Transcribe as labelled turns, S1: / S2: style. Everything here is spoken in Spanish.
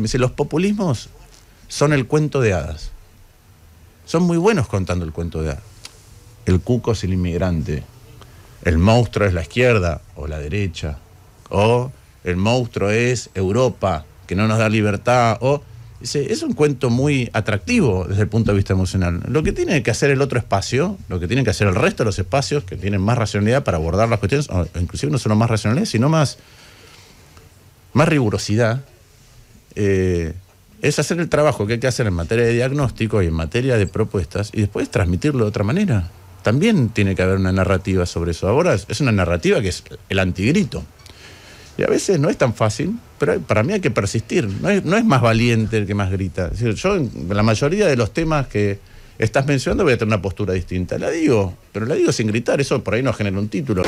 S1: Me dice, los populismos son el cuento de hadas. Son muy buenos contando el cuento de hadas. El cuco es el inmigrante, el monstruo es la izquierda o la derecha, o el monstruo es Europa, que no nos da libertad, o... es un cuento muy atractivo desde el punto de vista emocional. Lo que tiene que hacer el otro espacio, lo que tiene que hacer el resto de los espacios que tienen más racionalidad para abordar las cuestiones, o inclusive no solo más racionalidad, sino más, más rigurosidad, eh, es hacer el trabajo que hay que hacer en materia de diagnóstico y en materia de propuestas y después transmitirlo de otra manera. También tiene que haber una narrativa sobre eso. Ahora es una narrativa que es el antigrito. Y a veces no es tan fácil, pero para mí hay que persistir. No es, más valiente el que más grita. yo en la mayoría de los temas que estás mencionando voy a tener una postura distinta. La digo, pero la digo sin gritar. Eso por ahí no genera un título.